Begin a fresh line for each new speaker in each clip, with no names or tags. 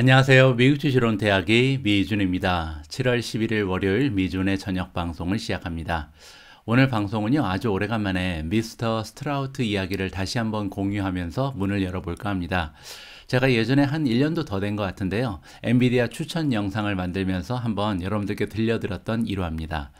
안녕하세요. 미국 주시론 대학의 미준입니다. 7월 11일 월요일 미준의 저녁 방송을 시작합니다. 오늘 방송은요, 아주 오래간만에 미스터 스트라우트 이야기를 다시 한번 공유하면서 문을 열어볼까 합니다. 제가 예전에 한 1년도 더 된 것 같은데요. 엔비디아 추천 영상을 만들면서 한번 여러분들께 들려드렸던 일화입니다.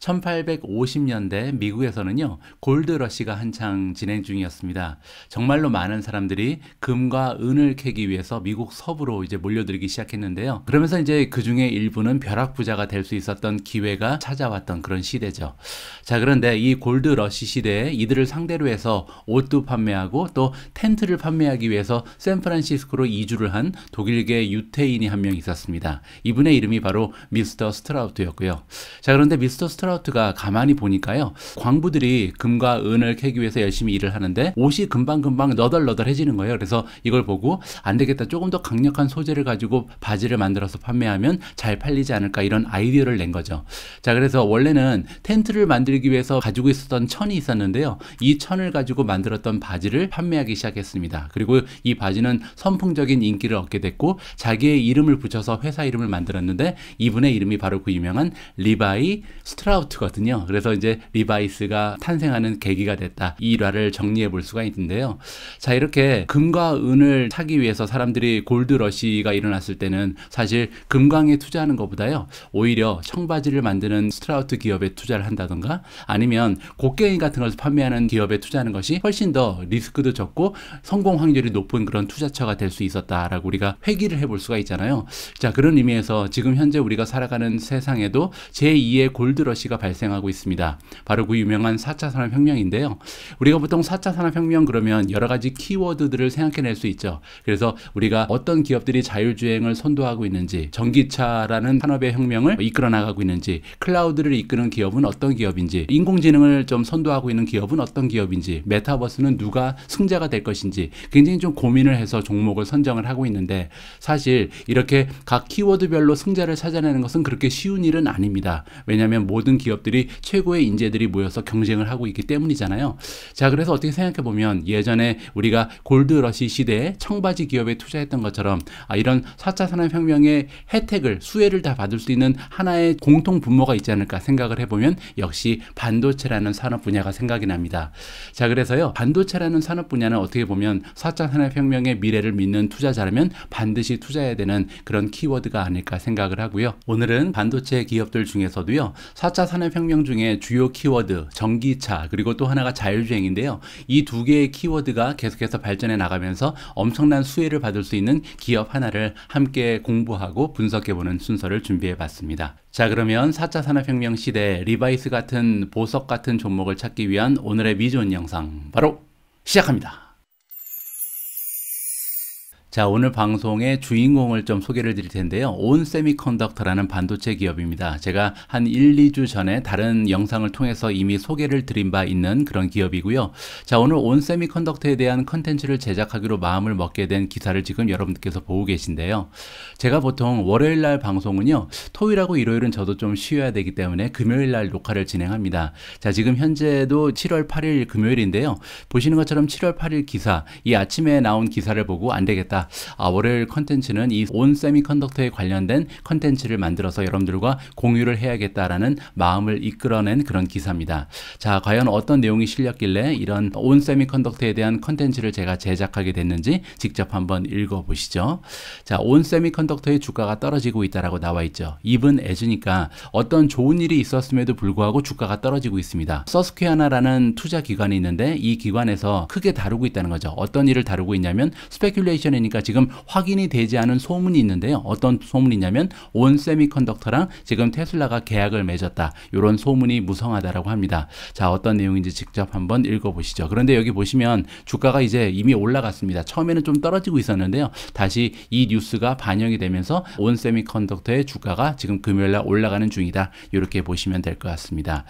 1850년대 미국에서는요, 골드러시가 한창 진행 중이었습니다. 정말로 많은 사람들이 금과 은을 캐기 위해서 미국 서부로 이제 몰려들기 시작했는데요. 그러면서 이제 그 중에 일부는 벼락부자가 될 수 있었던 기회가 찾아왔던 그런 시대죠. 자, 그런데 이 골드러시 시대에 이들을 상대로 해서 옷도 판매하고 또 텐트를 판매하기 위해서 샌프란시스코로 이주를 한 독일계 유태인이 한 명 있었습니다. 이분의 이름이 바로 미스터 스트라우트였고요. 자, 그런데 미스터 스트라우트 트라우트가 가만히 보니까요. 광부들이 금과 은을 캐기 위해서 열심히 일을 하는데 옷이 금방금방 너덜너덜해지는 거예요. 그래서 이걸 보고 안 되겠다. 조금 더 강력한 소재를 가지고 바지를 만들어서 판매하면 잘 팔리지 않을까 이런 아이디어를 낸 거죠. 자, 그래서 원래는 텐트를 만들기 위해서 가지고 있었던 천이 있었는데요. 이 천을 가지고 만들었던 바지를 판매하기 시작했습니다. 그리고 이 바지는 선풍적인 인기를 얻게 됐고 자기의 이름을 붙여서 회사 이름을 만들었는데 이분의 이름이 바로 그 유명한 리바이 스트라 셀아웃거든요. 그래서 이제 리바이스가 탄생하는 계기가 됐다. 이 일화를 정리해 볼 수가 있는데요. 자, 이렇게 금과 은을 사기 위해서 사람들이 골드러시가 일어났을 때는 사실 금광에 투자하는 것보다요. 오히려 청바지를 만드는 스트라우트 기업에 투자를 한다던가 아니면 곡괭이 같은 것을 판매하는 기업에 투자하는 것이 훨씬 더 리스크도 적고 성공 확률이 높은 그런 투자처가 될 수 있었다라고 우리가 회기를 해볼 수가 있잖아요. 자, 그런 의미에서 지금 현재 우리가 살아가는 세상에도 제2의 골드러시 수치가 발생하고 있습니다. 바로 그 유명한 4차 산업혁명인데요. 우리가 보통 4차 산업혁명 그러면 여러 가지 키워드들을 생각해낼 수 있죠. 그래서 우리가 어떤 기업들이 자율주행을 선도하고 있는지, 전기차라는 산업의 혁명을 이끌어 나가고 있는지, 클라우드를 이끄는 기업은 어떤 기업인지, 인공지능을 좀 선도하고 있는 기업은 어떤 기업인지, 메타버스는 누가 승자가 될 것인지 굉장히 좀 고민을 해서 종목을 선정을 하고 있는데 사실 이렇게 각 키워드별로 승자를 찾아내는 것은 그렇게 쉬운 일은 아닙니다. 왜냐하면 모든 모든 기업들이 최고의 인재들이 모여서 경쟁을 하고 있기 때문이잖아요. 자, 그래서 어떻게 생각해 보면 예전에 우리가 골드러시 시대에 청바지 기업에 투자했던 것처럼 아, 이런 4차 산업혁명의 혜택을 수혜를 다 받을 수 있는 하나의 공통 분모가 있지 않을까 생각을 해보면 역시 반도체라는 산업 분야가 생각이 납니다. 자, 그래서요 반도체라는 산업 분야는 어떻게 보면 4차 산업혁명의 미래를 믿는 투자자라면 반드시 투자해야 되는 그런 키워드가 아닐까 생각을 하고요. 오늘은 반도체 기업들 중에서도요 4차 산업혁명 중에 주요 키워드 전기차 그리고 또 하나가 자율주행인데요. 이 두 개의 키워드가 계속해서 발전해 나가면서 엄청난 수혜를 받을 수 있는 기업 하나를 함께 공부하고 분석해보는 순서를 준비해봤습니다. 자 그러면 4차 산업혁명 시대 리바이스 같은 보석 같은 종목을 찾기 위한 오늘의 미존 영상 바로 시작합니다. 자, 오늘 방송의 주인공을 좀 소개를 드릴 텐데요. 온 세미컨덕터라는 반도체 기업입니다. 제가 한 1, 2주 전에 다른 영상을 통해서 이미 소개를 드린 바 있는 그런 기업이고요. 자, 오늘 온 세미컨덕터에 대한 컨텐츠를 제작하기로 마음을 먹게 된 기사를 지금 여러분께서 보고 계신데요. 제가 보통 월요일 날 방송은요. 토요일하고 일요일은 저도 좀 쉬어야 되기 때문에 금요일 날 녹화를 진행합니다. 자, 지금 현재도 7월 8일 금요일인데요. 보시는 것처럼 7월 8일 기사, 이 아침에 나온 기사를 보고 안 되겠다. 있습니 아, 월요일 컨텐츠는 이 온 세미컨덕터에 관련된 컨텐츠를 만들어서 여러분들과 공유를 해야겠다라는 마음을 이끌어낸 그런 기사입니다. 자, 과연 어떤 내용이 실렸길래 이런 온 세미컨덕터에 대한 컨텐츠를 제가 제작하게 됐는지 직접 한번 읽어보시죠. 자, 온 세미컨덕터의 주가가 떨어지고 있다라고 나와 있죠. 입은 애즈니까 어떤 좋은 일이 있었음에도 불구하고 주가가 떨어지고 있습니다. 서스퀘아나라는 투자 기관이 있는데 이 기관에서 크게 다루고 있다는 거죠. 어떤 일을 다루고 있냐면 스페큘레이션이니까 보니까 그러니까 지금 확인이 되지 않은 소문이 있는데요. 어떤 소문이냐면 온 세미컨덕터랑 지금 테슬라가 계약을 맺었다. 이런 소문이 무성하다라고 합니다. 자, 어떤 내용인지 직접 한번 읽어보시죠. 그런데 여기 보시면 주가가 이제 이미 올라갔습니다. 처음에는 좀 떨어지고 있었는데요. 다시 이 뉴스가 반영이 되면서 온 세미컨덕터의 주가가 지금 금요일날 올라가는 중이다. 이렇게 보시면 될 것 같습니다.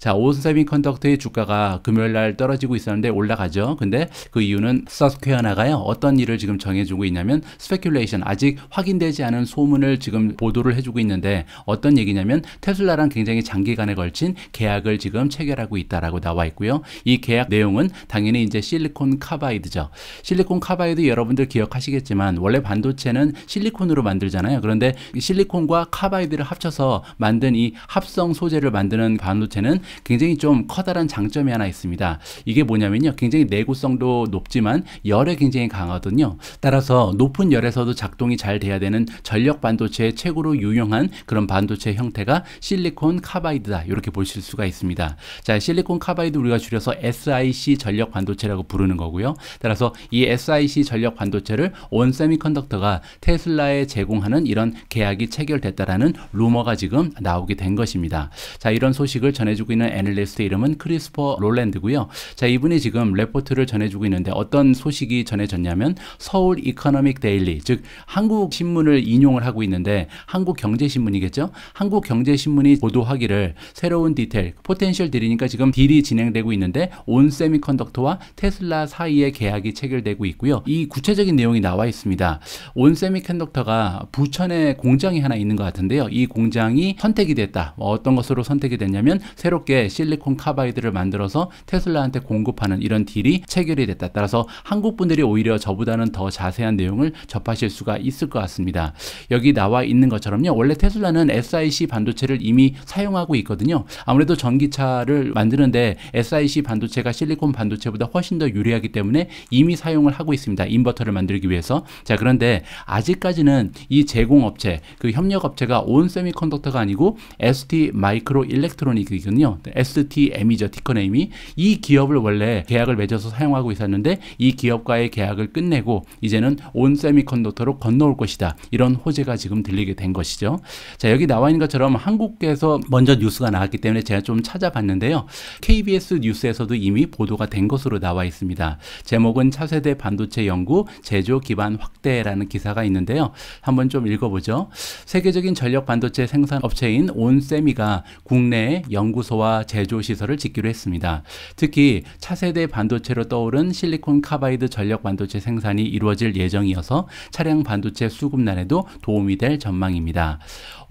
자, 온 세미컨덕터의 주가가 금요일날 떨어지고 있었는데 올라가죠. 근데 그 이유는 서스케어나가요 어떤 일을 지금 정해주 해주고 있냐면 스페큘레이션 아직 확인되지 않은 소문을 지금 보도를 해주고 있는데 어떤 얘기냐면 테슬라랑 굉장히 장기간에 걸친 계약을 지금 체결하고 있다라고 나와 있고요. 이 계약 내용은 당연히 이제 실리콘 카바이드죠. 실리콘 카바이드 여러분들 기억하시겠지만 원래 반도체는 실리콘으로 만들잖아요. 그런데 실리콘과 카바이드를 합쳐서 만든 이 합성 소재를 만드는 반도체는 굉장히 좀 커다란 장점이 하나 있습니다. 이게 뭐냐면요. 굉장히 내구성도 높지만 열에 굉장히 강하거든요. 따라서 높은 열에서도 작동이 잘 돼야 되는 전력 반도체의 최고로 유용한 그런 반도체 형태가 실리콘 카바이드다 이렇게 보실 수가 있습니다. 자 실리콘 카바이드 우리가 줄여서 SiC 전력 반도체라고 부르는 거고요. 따라서 이 SiC 전력 반도체를 온 세미컨덕터가 테슬라에 제공하는 이런 계약이 체결됐다라는 루머가 지금 나오게 된 것입니다. 자 이런 소식을 전해주고 있는 애널리스트 이름은 크리스퍼 롤랜드고요. 자 이분이 지금 레포트를 전해주고 있는데 어떤 소식이 전해졌냐면 서울 이코노믹 데일리 즉 한국 신문을 인용을 하고 있는데 한국 경제 신문이겠죠. 한국 경제 신문이 보도하기를 새로운 디테일 포텐셜 딜이니까 지금 딜이 진행되고 있는데 온 세미컨덕터와 테슬라 사이의 계약이 체결되고 있고요. 이 구체적인 내용이 나와 있습니다. 온 세미컨덕터가 부천에 공장이 하나 있는 것 같은데요. 이 공장이 선택이 됐다. 뭐 어떤 것으로 선택이 됐냐면 새롭게 실리콘 카바이드를 만들어서 테슬라한테 공급하는 이런 딜이 체결이 됐다. 따라서 한국 분들이 오히려 저보다는 더잘 자세한 내용을 접하실 수가 있을 것 같습니다. 여기 나와 있는 것처럼요. 원래 테슬라는 SiC 반도체를 이미 사용하고 있거든요. 아무래도 전기차를 만드는데 SiC 반도체가 실리콘 반도체보다 훨씬 더 유리하기 때문에 이미 사용을 하고 있습니다. 인버터를 만들기 위해서. 자, 그런데 아직까지는 이 제공업체, 그 협력업체가 온 세미컨덕터가 아니고 ST 마이크로 일렉트로닉이거든요. STM이죠. 티커네임이. 이 기업을 원래 계약을 맺어서 사용하고 있었는데 이 기업과의 계약을 끝내고 이제는 이제는 온 세미컨덕터로 건너올 것이다. 이런 호재가 지금 들리게 된 것이죠. 자, 여기 나와 있는 것처럼 한국에서 먼저 뉴스가 나왔기 때문에 제가 좀 찾아봤는데요. KBS 뉴스에서도 이미 보도가 된 것으로 나와 있습니다. 제목은 차세대 반도체 연구 제조 기반 확대라는 기사가 있는데요. 한번 좀 읽어보죠. 세계적인 전력 반도체 생산 업체인 온세미가 국내에 연구소와 제조 시설을 짓기로 했습니다. 특히 차세대 반도체로 떠오른 실리콘 카바이드 전력 반도체 생산이 이루어질 예정이어서 차량 반도체 수급난에도 도움이 될 전망입니다.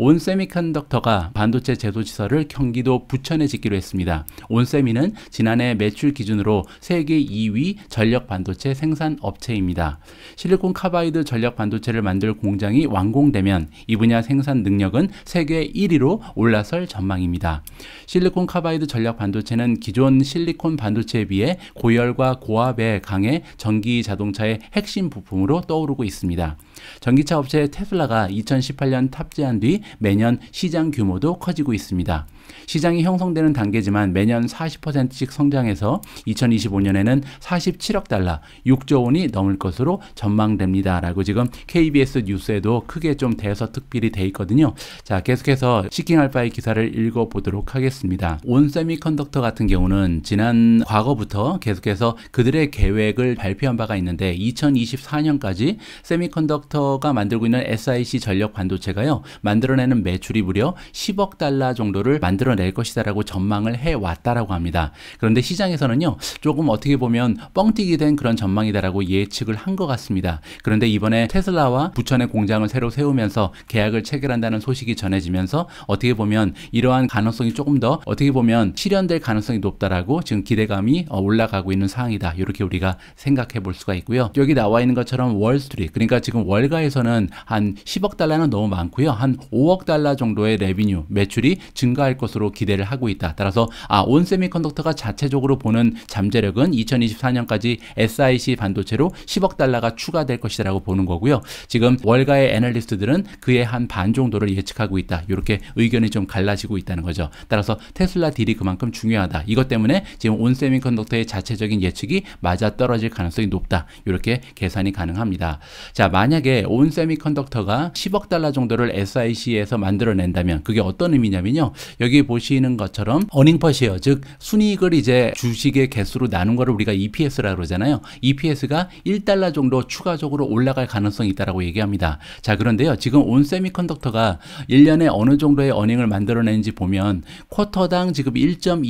온 세미컨덕터가 반도체 제조 시설을 경기도 부천에 짓기로 했습니다. 온세미는 지난해 매출 기준으로 세계 2위 전력 반도체 생산 업체입니다. 실리콘 카바이드 전력 반도체를 만들 공장이 완공되면 이 분야 생산 능력은 세계 1위로 올라설 전망입니다. 실리콘 카바이드 전력 반도체는 기존 실리콘 반도체에 비해 고열과 고압에 강해 전기 자동차의 핵심 부품으로 떠오르고 있습니다. 전기차 업체 테슬라가 2018년 탑재한 뒤 매년 시장 규모도 커지고 있습니다. 시장이 형성되는 단계지만 매년 40%씩 성장해서 2025년에는 47억 달러, 6조 원이 넘을 것으로 전망됩니다라고 지금 KBS 뉴스에도 크게 좀 대서 특필이 돼 있거든요. 자, 계속해서 시킹 알파의 기사를 읽어 보도록 하겠습니다. 온 세미컨덕터 같은 경우는 지난 과거부터 계속해서 그들의 계획을 발표한 바가 있는데 2024년까지 세미컨덕터가 만들고 있는 SIC 전력 반도체가요. 만들어내는 매출이 무려 10억 달러 정도를 만들 만들어낼 것이다라고 전망을 해왔다라고 합니다. 그런데 시장에서는요, 조금 어떻게 보면 뻥튀기 된 그런 전망이다라고 예측을 한 것 같습니다. 그런데 이번에 테슬라와 부천의 공장을 새로 세우면서 계약을 체결한다는 소식이 전해지면서 어떻게 보면 이러한 가능성이 조금 더 어떻게 보면 실현될 가능성이 높다라고 지금 기대감이 어, 올라가고 있는 상황이다. 이렇게 우리가 생각해 볼 수가 있고요. 여기 나와 있는 것처럼 월스트리 그러니까 지금 월가에서는 한 10억 달러는 너무 많고요. 한 5억 달러 정도의 레비뉴 매출이 증가할 것으로 것으로 기대를 하고 있다. 따라서 아, 온 세미컨덕터가 자체적으로 보는 잠재력은 2024년까지 SIC 반도체로 10억 달러가 추가될 것이라고 보는 거고요. 지금 월가의 애널리스트들은 그의 한 반 정도를 예측하고 있다. 이렇게 의견이 좀 갈라지고 있다는 거죠. 따라서 테슬라 딜이 그만큼 중요하다. 이것 때문에 지금 온 세미컨덕터의 자체적인 예측이 맞아떨어질 가능성이 높다. 이렇게 계산이 가능합니다. 자, 만약에 온 세미컨덕터가 10억 달러 정도를 SIC에서 만들어낸다면 그게 어떤 의미냐면요. 여기 여기 보시는 것처럼 어닝퍼시어 즉 순이익을 이제 주식의 개수로 나눈 거를 우리가 EPS라고 그러잖아요. EPS가 1달러 정도 추가적으로 올라갈 가능성이 있다라고 얘기합니다. 자 그런데요. 지금 온 세미컨덕터가 1년에 어느 정도의 어닝을 만들어내는지 보면 쿼터당 지금 1.2,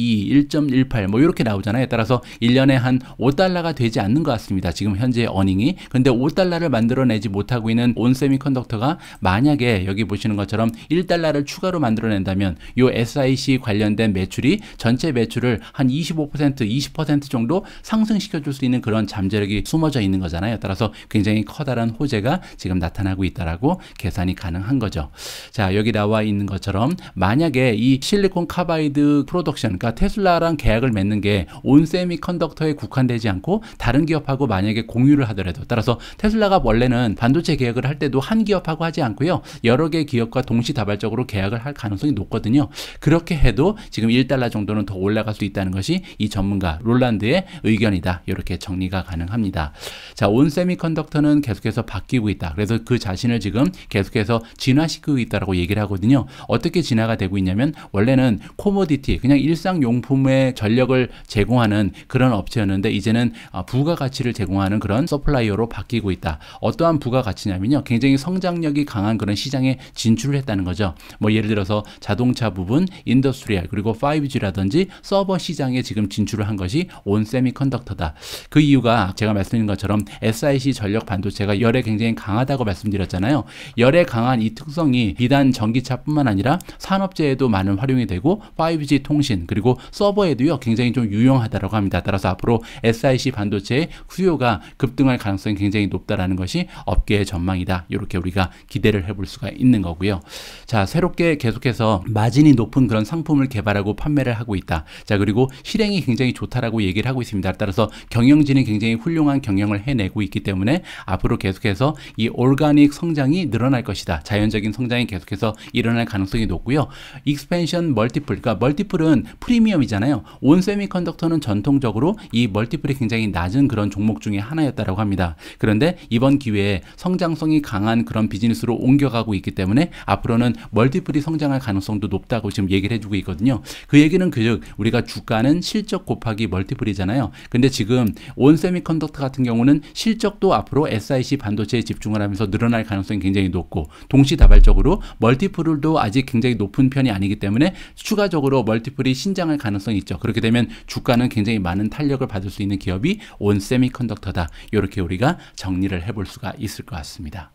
1.18 뭐 이렇게 나오잖아요. 따라서 1년에 한 5달러가 되지 않는 것 같습니다. 지금 현재 의 어닝이 근데 5달러를 만들어내지 못하고 있는 온 세미컨덕터가 만약에 여기 보시는 것처럼 1달러를 추가로 만들어낸다면 요 S SIC 관련된 매출이 전체 매출을 한 25% 20% 정도 상승시켜 줄 수 있는 그런 잠재력이 숨어져 있는 거잖아요. 따라서 굉장히 커다란 호재가 지금 나타나고 있다라고 계산이 가능한 거죠. 자, 여기 나와 있는 것처럼 만약에 이 실리콘 카바이드 프로덕션 그러니까 테슬라랑 계약을 맺는 게 온세미 컨덕터에 국한되지 않고 다른 기업하고 만약에 공유를 하더라도 따라서 테슬라가 원래는 반도체 계약을 할 때도 한 기업하고 하지 않고요. 여러 개 기업과 동시다발적으로 계약을 할 가능성이 높거든요. 그렇게 해도 지금 1달러 정도는 더 올라갈 수 있다는 것이 이 전문가 롤란드의 의견이다. 이렇게 정리가 가능합니다. 자, 온 세미컨덕터는 계속해서 바뀌고 있다. 그래서 그 자신을 지금 계속해서 진화시키고 있다라고 얘기를 하거든요. 어떻게 진화가 되고 있냐면 원래는 코모디티 그냥 일상용품의 전력을 제공하는 그런 업체였는데 이제는 아, 부가가치를 제공하는 그런 서플라이어로 바뀌고 있다. 어떠한 부가가치냐면요. 굉장히 성장력이 강한 그런 시장에 진출을 했다는 거죠. 뭐 예를 들어서 자동차 부분, 인더스트리얼 그리고 5G라든지 서버 시장에 지금 진출을 한 것이 온 세미컨덕터다. 그 이유가 제가 말씀드린 것처럼 SiC 전력 반도체가 열에 굉장히 강하다고 말씀드렸잖아요. 열에 강한 이 특성이 비단 전기차뿐만 아니라 산업재에도 많은 활용이 되고 5G 통신 그리고 서버에도요 굉장히 좀 유용하다라고 합니다. 따라서 앞으로 SiC 반도체의 수요가 급등할 가능성이 굉장히 높다라는 것이 업계의 전망이다. 이렇게 우리가 기대를 해볼 수가 있는 거고요. 자 새롭게 계속해서 마진이 높은 높은 그런 상품을 개발하고 판매를 하고 있다. 자 그리고 실행이 굉장히 좋다라고 얘기를 하고 있습니다. 따라서 경영진이 굉장히 훌륭한 경영을 해내고 있기 때문에 앞으로 계속해서 이 올가닉 성장이 늘어날 것이다. 자연적인 성장이 계속해서 일어날 가능성이 높고요. 익스펜션 멀티플, 그러니까 멀티플은 프리미엄이잖아요. 온 세미컨덕터는 전통적으로 이 멀티플이 굉장히 낮은 그런 종목 중에 하나였다고 합니다. 그런데 이번 기회에 성장성이 강한 그런 비즈니스로 옮겨가고 있기 때문에 앞으로는 멀티플이 성장할 가능성도 높다고 지금 얘기를 해주고 있거든요. 그 얘기는 그즉 우리가 주가는 실적 곱하기 멀티플이잖아요. 근데 지금 온 세미컨덕터 같은 경우는 실적도 앞으로 SIC 반도체에 집중을 하면서 늘어날 가능성이 굉장히 높고 동시다발적으로 멀티플도 아직 굉장히 높은 편이 아니기 때문에 추가적으로 멀티플이 신장할 가능성이 있죠. 그렇게 되면 주가는 굉장히 많은 탄력을 받을 수 있는 기업이 온 세미컨덕터다. 이렇게 우리가 정리를 해볼 수가 있을 것 같습니다.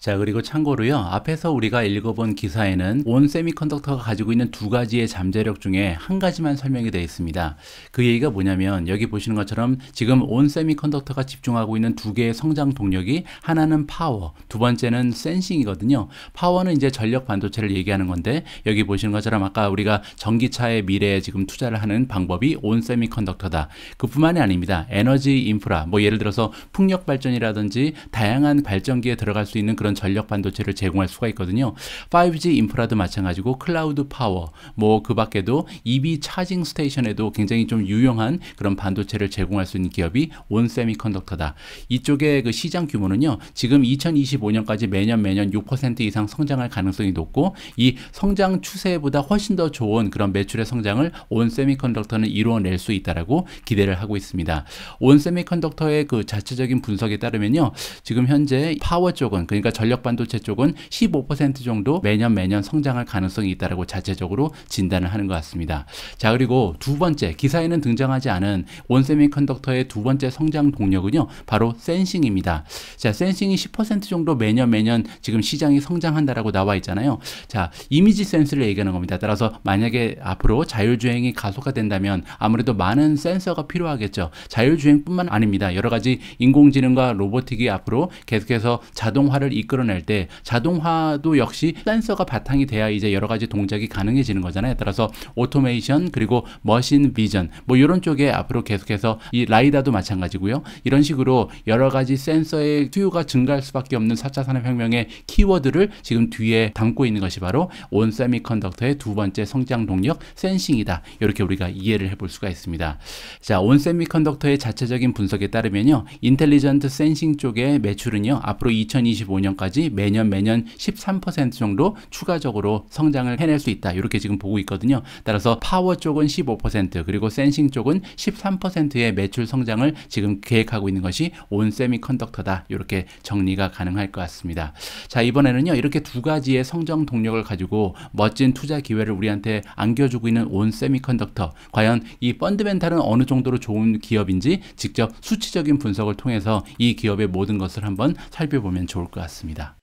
자 그리고 참고로요 앞에서 우리가 읽어본 기사에는 온 세미컨덕터가 가지고 있는 두 가지의 잠재력 중에 한 가지만 설명이 되어 있습니다 그 얘기가 뭐냐면 여기 보시는 것처럼 지금 온 세미컨덕터가 집중하고 있는 두 개의 성장 동력이 하나는 파워 두 번째는 센싱이거든요 파워는 이제 전력 반도체를 얘기하는 건데 여기 보시는 것처럼 아까 우리가 전기차의 미래에 지금 투자를 하는 방법이 온 세미컨덕터다 그뿐만이 아닙니다 에너지 인프라 뭐 예를 들어서 풍력 발전이라든지 다양한 발전기에 들어갈 수 있는 그런 그런 전력 반도체를 제공할 수가 있거든요. 5G 인프라도 마찬가지고 클라우드 파워 뭐 그 밖에도 EV 차징 스테이션에도 굉장히 좀 유용한 그런 반도체를 제공할 수 있는 기업이 온세미컨덕터다. 이쪽의 그 시장 규모는요. 지금 2025년까지 매년 매년 6% 이상 성장할 가능성이 높고 이 성장 추세보다 훨씬 더 좋은 그런 매출의 성장을 온세미컨덕터는 이루어낼 수 있다라고 기대를 하고 있습니다. 온세미컨덕터의 그 자체적인 분석에 따르면요. 지금 현재 파워 쪽은 그러니까 전력 반도체 쪽은 15% 정도 매년 매년 성장할 가능성이 있다라고 자체적으로 진단을 하는 것 같습니다. 자 그리고 두 번째 기사에는 등장하지 않은 온세미컨덕터의 두 번째 성장 동력은요 바로 센싱입니다. 자 센싱이 10% 정도 매년 매년 지금 시장이 성장한다라고 나와 있잖아요. 자 이미지 센스를 얘기하는 겁니다. 따라서 만약에 앞으로 자율주행이 가속화된다면 아무래도 많은 센서가 필요하겠죠. 자율주행뿐만 아닙니다. 여러 가지 인공지능과 로보틱이 앞으로 계속해서 자동화를 이끌 이끌어낼 때 자동화도 역시 센서가 바탕이 돼야 이제 여러 가지 동작이 가능해지는 거잖아요. 따라서 오토메이션 그리고 머신 비전 뭐 이런 쪽에 앞으로 계속해서 이 라이다도 마찬가지고요. 이런 식으로 여러 가지 센서의 수요가 증가할 수밖에 없는 4차 산업혁명의 키워드를 지금 뒤에 담고 있는 것이 바로 온 세미컨덕터의 두 번째 성장 동력 센싱이다. 이렇게 우리가 이해를 해볼 수가 있습니다. 자, 온 세미컨덕터의 자체적인 분석에 따르면요. 인텔리전트 센싱 쪽의 매출은요. 앞으로 2 0 2 5년 2025년까지 매년 매년 13% 정도 추가적으로 성장을 해낼 수 있다. 이렇게 지금 보고 있거든요. 따라서 파워 쪽은 15% 그리고 센싱 쪽은 13%의 매출 성장을 지금 계획하고 있는 것이 온 세미컨덕터다. 이렇게 정리가 가능할 것 같습니다. 자, 이번에는요. 이렇게 두 가지의 성장 동력을 가지고 멋진 투자 기회를 우리한테 안겨주고 있는 온 세미컨덕터. 과연 이 펀드멘탈은 어느 정도로 좋은 기업인지 직접 수치적인 분석을 통해서 이 기업의 모든 것을 한번 살펴보면 좋을 것 같습니다. 있습니다.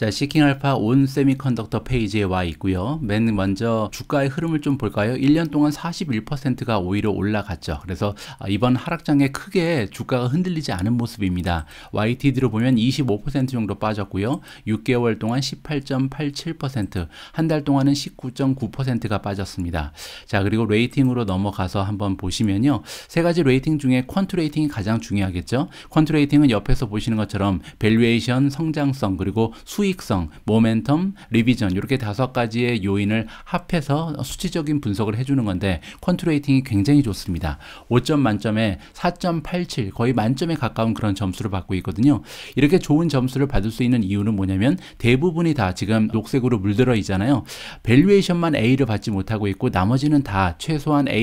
자, 시킹 알파 온 세미컨덕터 페이지에 와 있고요. 맨 먼저 주가의 흐름을 좀 볼까요? 1년 동안 41%가 오히려 올라갔죠. 그래서 아, 이번 하락장에 크게 주가가 흔들리지 않은 모습입니다. YTD로 보면 25% 정도 빠졌고요. 6개월 동안 18.87%, 한 달 동안은 19.9%가 빠졌습니다. 자, 그리고 레이팅으로 넘어가서 한번 보시면요. 세 가지 레이팅 중에 퀀트 레이팅이 가장 중요하겠죠. 퀀트 레이팅은 옆에서 보시는 것처럼 밸류에이션, 성장성, 그리고 수익 수익성, 모멘텀, 리비전 이렇게 다섯 가지의 요인을 합해서 수치적인 분석을 해주는 건데 컨트레이팅이 굉장히 좋습니다. 5점 만점에 4.87 거의 만점에 가까운 그런 점수를 받고 있거든요. 이렇게 좋은 점수를 받을 수 있는 이유는 뭐냐면 대부분이 다 지금 녹색으로 물들어 있잖아요. 밸류에이션만 A를 받지 못하고 있고 나머지는 다 최소한 A-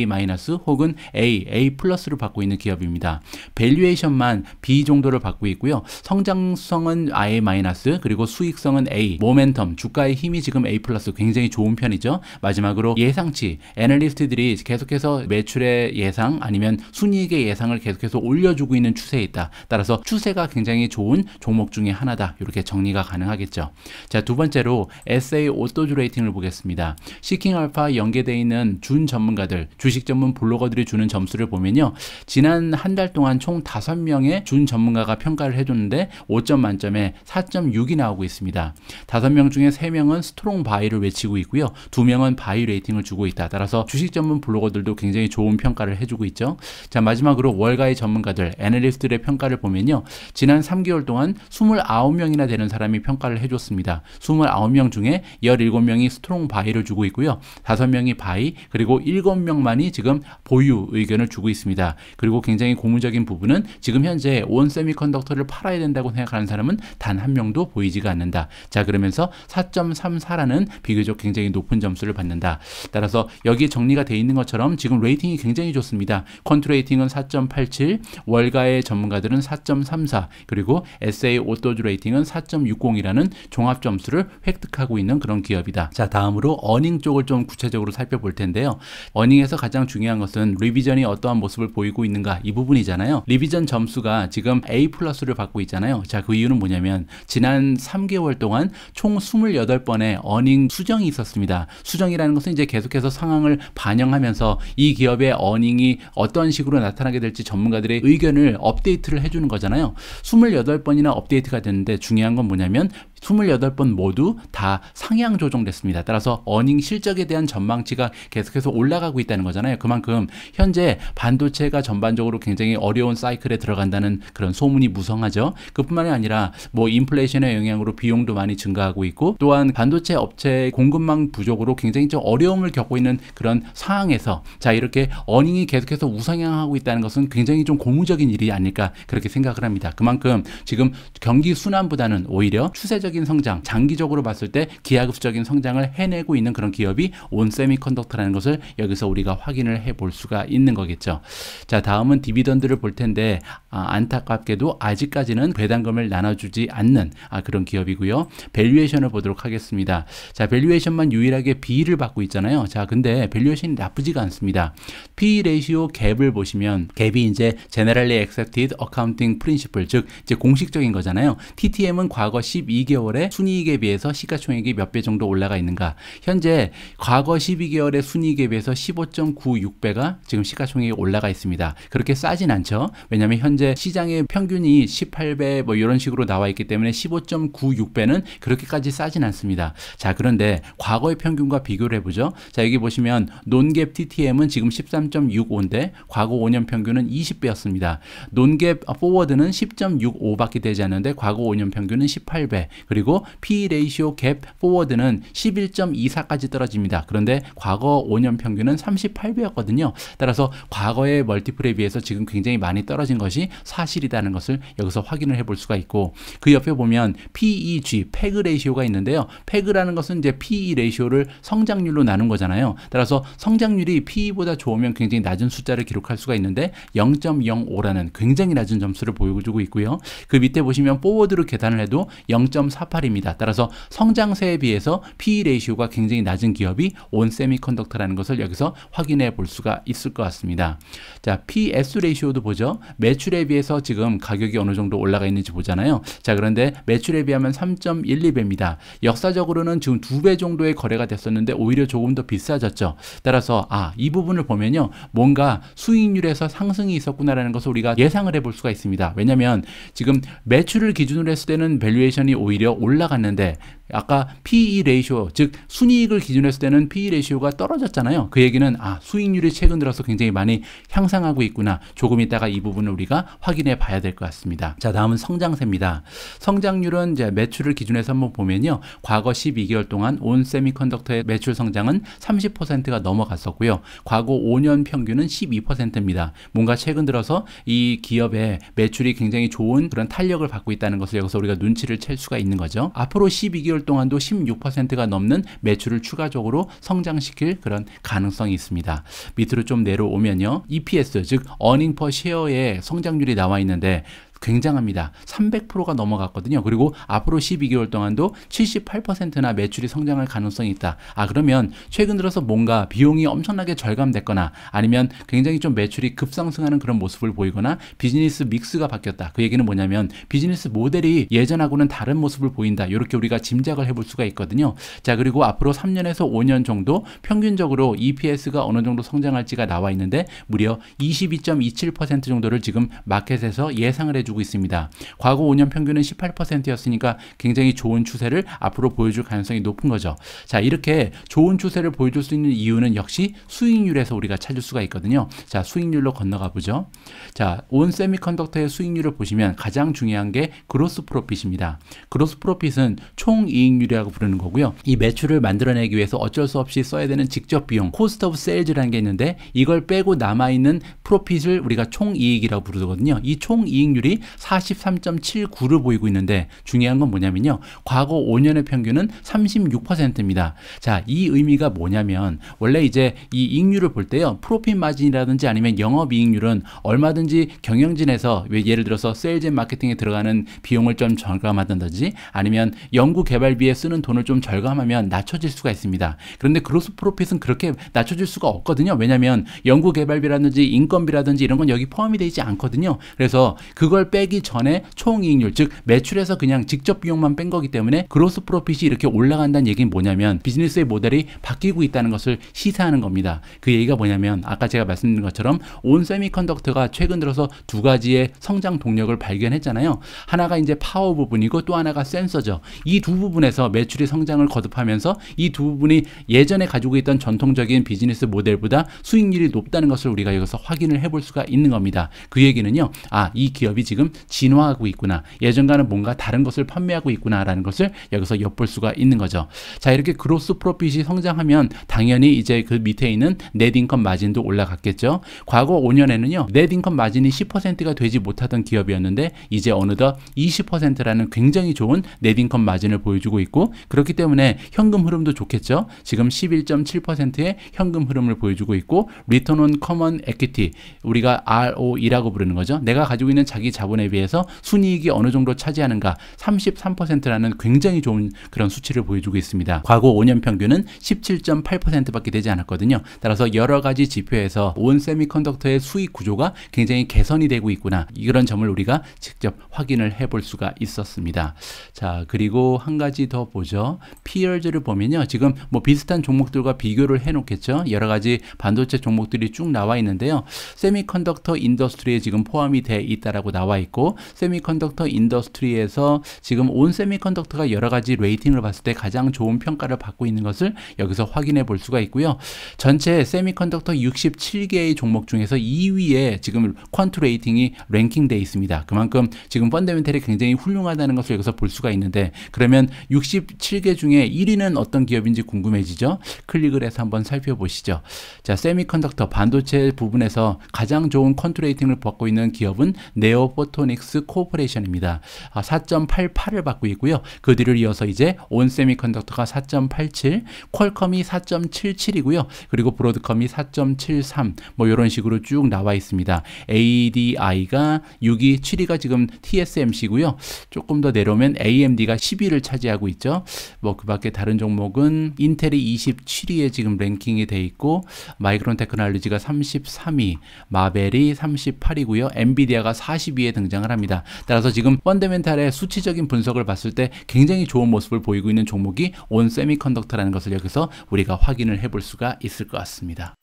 혹은 A, A 플러스를 받고 있는 기업입니다. 밸류에이션만 B 정도를 받고 있고요. 성장성은 아예 마이너스 그리고 수익 수익성은 A, 모멘텀, 주가의 힘이 지금 A 플러스 굉장히 좋은 편이죠. 마지막으로 예상치, 애널리스트들이 계속해서 매출의 예상 아니면 순이익의 예상을 계속해서 올려주고 있는 추세에 있다. 따라서 추세가 굉장히 좋은 종목 중에 하나다. 이렇게 정리가 가능하겠죠. 자, 두 번째로 SA 오토주 레이팅을 보겠습니다. 시킹 알파 연계되어 있는 준 전문가들, 주식 전문 블로거들이 주는 점수를 보면요. 지난 한 달 동안 총 5명의 준 전문가가 평가를 해줬는데 5점 만점에 4.6이 나오고 있습니다. 있습니다. 5명 중에 3명은 스트롱 바이를 외치고 있고요. 2명은 바이 레이팅을 주고 있다. 따라서 주식 전문 블로거들도 굉장히 좋은 평가를 해주고 있죠. 자 마지막으로 월가의 전문가들, 애널리스트들의 평가를 보면요. 지난 3개월 동안 29명이나 되는 사람이 평가를 해줬습니다. 29명 중에 17명이 스트롱 바이를 주고 있고요. 5명이 바이, 그리고 7명만이 지금 보유 의견을 주고 있습니다. 그리고 굉장히 고무적인 부분은 지금 현재 온 세미컨덕터를 팔아야 된다고 생각하는 사람은 단 한 명도 보이지가 않는다. 받는다. 자 그러면서 4.34라는 비교적 굉장히 높은 점수를 받는다. 따라서 여기에 정리가 돼 있는 것처럼 지금 레이팅이 굉장히 좋습니다. 컨트레이팅은 4.87, 월가의 전문가들은 4.34, 그리고 SA 오토즈 레이팅은 4.60이라는 종합 점수를 획득하고 있는 그런 기업이다. 자 다음으로 어닝 쪽을 좀 구체적으로 살펴볼 텐데요. 어닝에서 가장 중요한 것은 리비전이 어떠한 모습을 보이고 있는가 이 부분이잖아요. 리비전 점수가 지금 A 플러스를 받고 있잖아요. 자 그 이유는 뭐냐면 지난 3개월 3개월 동안 총 28번의 어닝 수정이 있었습니다. 수정이라는 것은 이제 계속해서 상황을 반영하면서 이 기업의 어닝이 어떤 식으로 나타나게 될지 전문가들의 의견을 업데이트를 해주는 거잖아요. 28번이나 업데이트가 됐는데 중요한 건 뭐냐면 28번 모두 다 상향 조정됐습니다. 따라서 어닝 실적에 대한 전망치가 계속해서 올라가고 있다는 거잖아요. 그만큼 현재 반도체가 전반적으로 굉장히 어려운 사이클에 들어간다는 그런 소문이 무성하죠. 그뿐만이 아니라 뭐 인플레이션의 영향으로 비용도 많이 증가하고 있고 또한 반도체 업체 의 공급망 부족으로 굉장히 좀 어려움을 겪고 있는 그런 상황에서 자 이렇게 어닝이 계속해서 우상향하고 있다는 것은 굉장히 좀 고무적인 일이 아닐까 그렇게 생각을 합니다. 그만큼 지금 경기 순환보다는 오히려 추세적 추가적인 성장, 장기적으로 봤을 때 기하급수적인 성장을 해내고 있는 그런 기업이 온 세미컨덕터라는 것을 여기서 우리가 확인을 해볼 수가 있는 거겠죠. 자, 다음은 디비던드를 볼 텐데 아, 안타깝게도 아직까지는 배당금을 나눠주지 않는 아, 그런 기업이고요. 밸류에이션을 보도록 하겠습니다. 자, 밸류에이션만 유일하게 B를 받고 있잖아요. 자, 근데 밸류에이션이 나쁘지가 않습니다. P 레이시오 갭을 보시면 갭이 이제 Generally Accepted Accounting Principle 즉 이제 공식적인 거잖아요. TTM은 과거 1 2개 12개월에 순이익에 비해서 시가총액이 몇 배 정도 올라가 있는가? 현재 과거 12개월의 순이익에 비해서 15.96배가 지금 시가총액이 올라가 있습니다. 그렇게 싸진 않죠. 왜냐하면 현재 시장의 평균이 18배 뭐 이런 식으로 나와 있기 때문에 15.96배는 그렇게까지 싸진 않습니다. 자 그런데 과거의 평균과 비교를 해보죠. 자 여기 보시면 논갭 TTM은 지금 13.65인데 과거 5년 평균은 20배였습니다. 논갭 포워드는 10.65밖에 되지 않는데 과거 5년 평균은 18배. 그리고 P r a Gap t i o f o r w a r d 는 11.24까지 떨어집니다. 그런데 과거 5년 평균은 38배였거든요. 따라서 과거의 멀티플에 비해서 지금 굉장히 많이 떨어진 것이 사실이라는 것을 여기서 확인을 해 볼 수가 있고 그 옆에 보면 e PEG, 페그 레이시오가 있는데요. 페그라는 것은 이제 PE r a t i o 를 성장률로 나눈 거잖아요. 따라서 성장률이 PE보다 좋으면 굉장히 낮은 숫자를 기록할 수가 있는데 0.05라는 굉장히 낮은 점수를 보여주고 있고요. 그 밑에 보시면 포워드로 계산을 해도 0.3 0.48입니다. 따라서 성장세에 비해서 PE 레이시오가 굉장히 낮은 기업이 온 세미컨덕터라는 것을 여기서 확인해 볼 수가 있을 것 같습니다. 자, PS 레이시오도 보죠. 매출에 비해서 지금 가격이 어느 정도 올라가 있는지 보잖아요. 자, 그런데 매출에 비하면 3.12배입니다. 역사적으로는 지금 두 배 정도의 거래가 됐었는데 오히려 조금 더 비싸졌죠. 따라서 아, 이 부분을 보면요. 뭔가 수익률에서 상승이 있었구나라는 것을 우리가 예상을 해 볼 수가 있습니다. 왜냐면 지금 매출을 기준으로 했을 때는 밸류에이션이 오히려 올라갔는데 아까 PE 레이쇼, 즉 순이익을 기준 했을 때는 PE 레이쇼가 떨어졌잖아요. 그 얘기는 아, 수익률이 최근 들어서 굉장히 많이 향상하고 있구나. 조금 있다가 이 부분을 우리가 확인해 봐야 될 것 같습니다. 자, 다음은 성장세입니다. 성장률은 이제 매출을 기준해서 한번 보면요. 과거 12개월 동안 온 세미컨덕터의 매출 성장은 30%가 넘어갔었고요. 과거 5년 평균은 12%입니다. 뭔가 최근 들어서 이 기업의 매출이 굉장히 좋은 그런 탄력을 받고 있다는 것을 여기서 우리가 눈치를 챌 수가 있는 거죠. 앞으로 12개월 3개월 동안도 16%가 넘는 매출을 추가적으로 성장시킬 그런 가능성이 있습니다. 밑으로 좀 내려오면요. EPS 즉 어닝 퍼 쉐어의 성장률이 나와 있는데 굉장합니다. 300%가 넘어갔거든요. 그리고 앞으로 12개월 동안도 78%나 매출이 성장할 가능성이 있다. 아 그러면 최근 들어서 뭔가 비용이 엄청나게 절감됐거나 아니면 굉장히 좀 매출이 급상승하는 그런 모습을 보이거나 비즈니스 믹스가 바뀌었다. 그 얘기는 뭐냐면 비즈니스 모델이 예전하고는 다른 모습을 보인다. 이렇게 우리가 짐작을 해볼 수가 있거든요. 자 그리고 앞으로 3년에서 5년 정도 평균적으로 EPS가 어느 정도 성장할지가 나와 있는데 무려 22.27% 정도를 지금 마켓에서 예상을 해 해주고 있습니다. 과거 5년 평균은 18%였으니까 굉장히 좋은 추세를 앞으로 보여줄 가능성이 높은 거죠. 자 이렇게 좋은 추세를 보여줄 수 있는 이유는 역시 수익률에서 우리가 찾을 수가 있거든요. 자 수익률로 건너가 보죠. 자 온 세미컨덕터의 수익률을 보시면 가장 중요한 게 그로스 프로핏입니다. 그로스 프로핏은 총 이익률이라고 부르는 거고요. 이 매출을 만들어내기 위해서 어쩔 수 없이 써야 되는 직접 비용 코스트 오브 세일즈라는 게 있는데 이걸 빼고 남아있는 프로핏을 우리가 총이익이라고 부르거든요. 이 총이익률이 43.79를 보이고 있는데 중요한 건 뭐냐면요. 과거 5년의 평균은 36%입니다. 자, 이 의미가 뭐냐면 원래 이제 이익률을볼 때요. 프로핏 마진이라든지 아니면 영업이익률은 얼마든지 경영진에서 예를 들어서 세일즈 마케팅에 들어가는 비용을 좀 절감하든지 아니면 연구 개발비에 쓰는 돈을 좀 절감하면 낮춰질 수가 있습니다. 그런데 그로스 프로핏은 그렇게 낮춰질 수가 없거든요. 왜냐면 연구 개발비라든지 인건비라든지 이런 건 여기 포함이 되지 않거든요. 그래서 그걸 이걸 빼기 전에 총이익률 즉 매출에서 그냥 직접 비용만 뺀 거기 때문에 그로스 프로핏이 이렇게 올라간다는 얘기는 뭐냐면 비즈니스의 모델이 바뀌고 있다는 것을 시사하는 겁니다. 그 얘기가 뭐냐면 아까 제가 말씀드린 것처럼 온 세미컨덕터가 최근 들어서 두 가지의 성장 동력을 발견했잖아요. 하나가 이제 파워 부분이고 또 하나가 센서죠. 이 두 부분에서 매출이 성장을 거듭하면서 이 두 부분이 예전에 가지고 있던 전통적인 비즈니스 모델보다 수익률이 높다는 것을 우리가 여기서 확인을 해볼 수가 있는 겁니다. 그 얘기는요. 아, 이 기업이 지금 지금 진화하고 있구나. 예전과는 뭔가 다른 것을 판매하고 있구나라는 것을 여기서 엿볼 수가 있는 거죠. 자, 이렇게 그로스 프로핏이 성장하면 당연히 이제 그 밑에 있는 넷인컴 마진도 올라갔겠죠. 과거 5년에는요. 넷인컴 마진이 10%가 되지 못하던 기업이었는데 이제 어느덧 20%라는 굉장히 좋은 넷인컴 마진을 보여주고 있고 그렇기 때문에 현금 흐름도 좋겠죠. 지금 11.7%의 현금 흐름을 보여주고 있고 리턴 온 커먼 에퀴티 우리가 r o 이라고 부르는 거죠. 내가 가지고 있는 자기 자 자본에 비해서 순이익이 어느 정도 차지하는가 33%라는 굉장히 좋은 그런 수치를 보여주고 있습니다. 과거 5년 평균은 17.8%밖에 되지 않았거든요. 따라서 여러 가지 지표에서 온 세미컨덕터의 수익 구조가 굉장히 개선이 되고 있구나 이런 점을 우리가 직접 확인을 해볼 수가 있었습니다. 자 그리고 한 가지 더 보죠. 피얼즈를 보면요. 지금 뭐 비슷한 종목들과 비교를 해놓겠죠. 여러 가지 반도체 종목들이 쭉 나와 있는데요. 세미컨덕터 인더스트리에 지금 포함이 돼 있다라고 나와 있고 세미컨덕터 인더스트리에서 지금 온 세미컨덕터가 여러 가지 레이팅을 봤을 때 가장 좋은 평가를 받고 있는 것을 여기서 확인해 볼 수가 있고요. 전체 세미컨덕터 67개의 종목 중에서 2위에 지금 퀀트 레이팅이 랭킹돼 있습니다. 그만큼 지금 펀더멘털이 굉장히 훌륭하다는 것을 여기서 볼 수가 있는데 그러면 67개 중에 1위는 어떤 기업인지 궁금해지죠? 클릭을 해서 한번 살펴보시죠. 자, 세미컨덕터 반도체 부분에서 가장 좋은 컨트레이팅을 받고 있는 기업은 네오포 포토닉스 코퍼레이션입니다. 4.88을 받고 있고요. 그 뒤를 이어서 이제 온세미컨덕터가 4.87, 퀄컴이 4.77이고요. 그리고 브로드컴이 4.73, 뭐 이런 식으로 쭉 나와 있습니다. ADI가 6위, 7위가 지금 TSMC고요. 조금 더 내려오면 AMD가 10위를 차지하고 있죠. 뭐 그 밖에 다른 종목은 인텔이 27위에 지금 랭킹이 돼 있고 마이크론 테크놀로지가 33위, 마벨이 3 8위고요 엔비디아가 42위에 등장을 합니다. 따라서 지금 펀더멘탈의 수치적인 분석을 봤을 때 굉장히 좋은 모습을 보이고 있는 종목이 온 세미컨덕터라는 것을 여기서 우리가 확인을 해 볼 수가 있을 것 같습니다.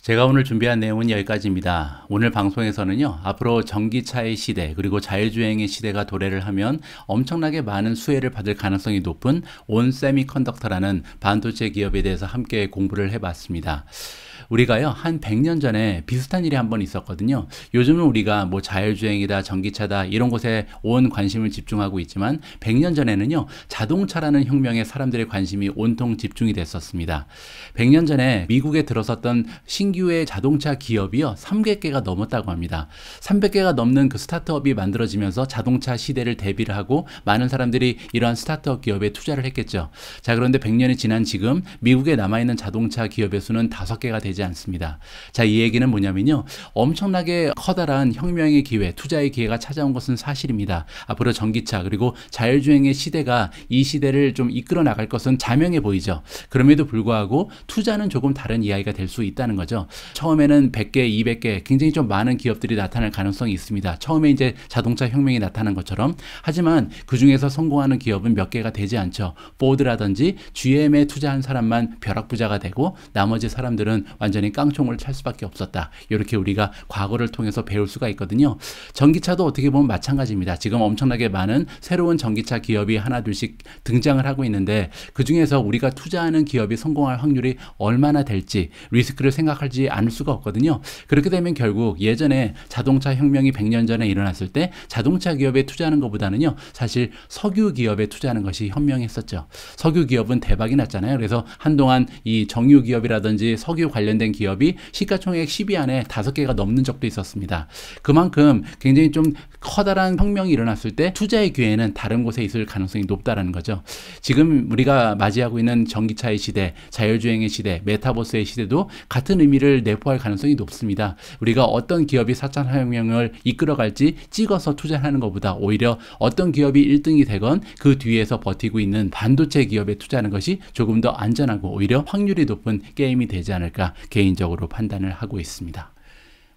제가 오늘 준비한 내용은 여기까지입니다. 오늘 방송에서는요, 앞으로 전기차의 시대, 그리고 자율주행의 시대가 도래를 하면 엄청나게 많은 수혜를 받을 가능성이 높은 온 세미컨덕터라는 반도체 기업에 대해서 함께 공부를 해봤습니다. 우리가요, 한 100년 전에 비슷한 일이 한번 있었거든요. 요즘은 우리가 뭐 자율주행이다, 전기차다, 이런 곳에 온 관심을 집중하고 있지만, 100년 전에는요, 자동차라는 혁명에 사람들의 관심이 온통 집중이 됐었습니다. 100년 전에 미국에 들어섰던 신규의 자동차 기업이요, 300개가 넘었다고 합니다. 300개가 넘는 그 스타트업이 만들어지면서 자동차 시대를 대비를 하고 많은 사람들이 이러한 스타트업 기업에 투자를 했겠죠. 자, 그런데 100년이 지난 지금 미국에 남아있는 자동차 기업의 수는 5개가 되지 않습니다. 자, 이 얘기는 뭐냐면요. 엄청나게 커다란 혁명의 기회, 투자의 기회가 찾아온 것은 사실입니다. 앞으로 전기차 그리고 자율주행의 시대가 이 시대를 좀 이끌어 나갈 것은 자명해 보이죠. 그럼에도 불구하고 투자는 조금 다른 이야기가 될 수 있다는 거죠. 처음에는 100개, 200개 굉장히 좀 많은 기업들이 나타날 가능성이 있습니다. 처음에 이제 자동차 혁명이 나타난 것처럼 하지만 그 중에서 성공하는 기업은 몇 개가 되지 않죠. 포드라든지 GM에 투자한 사람만 벼락부자가 되고 나머지 사람들은 완전히 깡총을 찰 수밖에 없었다. 이렇게 우리가 과거를 통해서 배울 수가 있거든요. 전기차도 어떻게 보면 마찬가지입니다. 지금 엄청나게 많은 새로운 전기차 기업이 하나 둘씩 등장을 하고 있는데 그 중에서 우리가 투자하는 기업이 성공할 확률이 얼마나 될지 리스크를 생각하지 않을 수가 없거든요. 그렇게 되면 결국 예전에 자동차 혁명이 100년 전에 일어났을 때 자동차 기업에 투자하는 것보다는요. 사실 석유 기업에 투자하는 것이 현명했었죠. 석유 기업은 대박이 났잖아요. 그래서 한동안 이 정유 기업이라든지 석유 관련 관련된 기업이 시가총액 10위 안에 5개가 넘는 적도 있었습니다. 그만큼 굉장히 좀 커다란 혁명이 일어났을 때 투자의 기회는 다른 곳에 있을 가능성이 높다라는 거죠. 지금 우리가 맞이하고 있는 전기차의 시대, 자율주행의 시대, 메타버스의 시대도 같은 의미를 내포할 가능성이 높습니다. 우리가 어떤 기업이 4차 산업혁명을 이끌어갈지 찍어서 투자하는 것보다 오히려 어떤 기업이 1등이 되건 그 뒤에서 버티고 있는 반도체 기업에 투자하는 것이 조금 더 안전하고 오히려 확률이 높은 게임이 되지 않을까 개인적으로 판단을 하고 있습니다.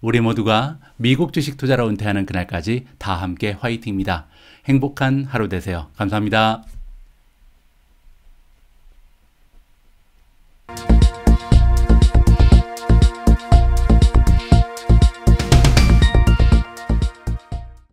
우리 모두가 미국 주식 투자로 은퇴하는 그날까지 다 함께 화이팅입니다. 행복한 하루 되세요. 감사합니다.